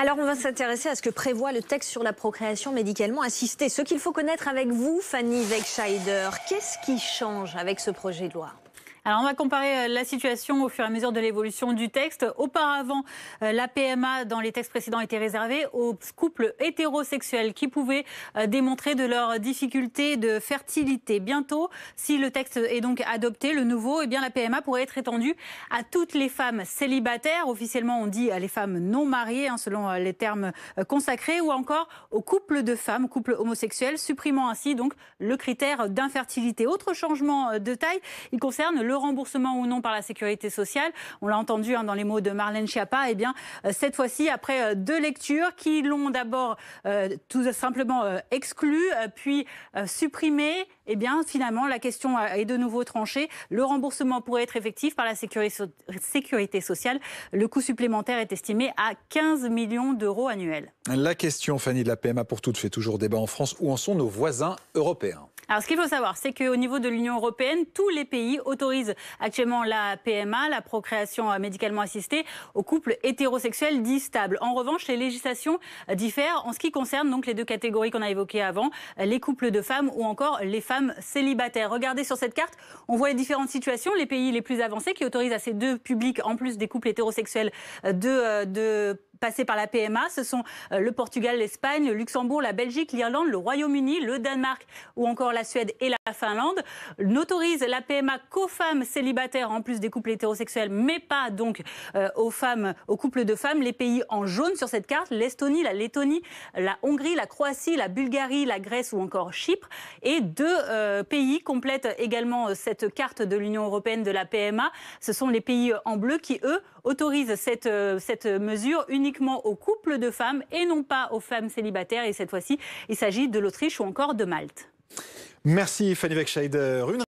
Alors on va s'intéresser à ce que prévoit le texte sur la procréation médicalement assistée. Ce qu'il faut connaître avec vous, Fanny Wegscheider, qu'est-ce qui change avec ce projet de loi alors on va comparer euh, la situation au fur et à mesure de l'évolution du texte. Auparavant, euh, la PMA dans les textes précédents était réservée aux couples hétérosexuels qui pouvaient euh, démontrer de leurs difficultés de fertilité. Bientôt, si le texte est donc adopté, le nouveau, eh bien la PMA pourrait être étendue à toutes les femmes célibataires, officiellement on dit à les femmes non mariées hein, selon les termes consacrés, ou encore aux couples de femmes, couples homosexuels, supprimant ainsi donc le critère d'infertilité. Autre changement de taille, il concerne le le remboursement ou non par la sécurité sociale. On l'a entendu hein, dans les mots de Marlène Schiappa. Et eh bien, euh, cette fois-ci, après euh, deux lectures qui l'ont d'abord euh, tout simplement exclue, exclu, puis supprimé, Et eh bien, finalement, la question est de nouveau tranchée. Le remboursement pourrait être effectif par la sécurité sociale. Le coût supplémentaire est estimé à 15 millions d'euros annuels. La question, Fanny de la PMA pour toutes, fait toujours débat en France. Où en sont nos voisins européens alors, ce qu'il faut savoir, c'est qu'au niveau de l'Union européenne, tous les pays autorisent actuellement la PMA, la procréation médicalement assistée, aux couples hétérosexuels dits stables. En revanche, les législations diffèrent en ce qui concerne donc les deux catégories qu'on a évoquées avant, les couples de femmes ou encore les femmes célibataires. Regardez sur cette carte, on voit les différentes situations. Les pays les plus avancés qui autorisent à ces deux publics, en plus des couples hétérosexuels, de, euh, de passer par la PMA, ce sont euh, le Portugal, l'Espagne, le Luxembourg, la Belgique, l'Irlande, le Royaume-Uni, le Danemark ou encore la Suède et la Finlande. N'autorise la PMA qu'aux femmes célibataires en plus des couples hétérosexuels, mais pas donc euh, aux femmes, aux couples de femmes. Les pays en jaune sur cette carte, l'Estonie, la Lettonie, la Hongrie, la Croatie, la Bulgarie, la Grèce ou encore Chypre. Et deux euh, pays complètent également cette carte de l'Union européenne de la PMA. Ce sont les pays en bleu qui, eux, autorisent cette, cette mesure. Une uniquement aux couples de femmes et non pas aux femmes célibataires. Et cette fois-ci, il s'agit de l'Autriche ou encore de Malte. Merci Fanny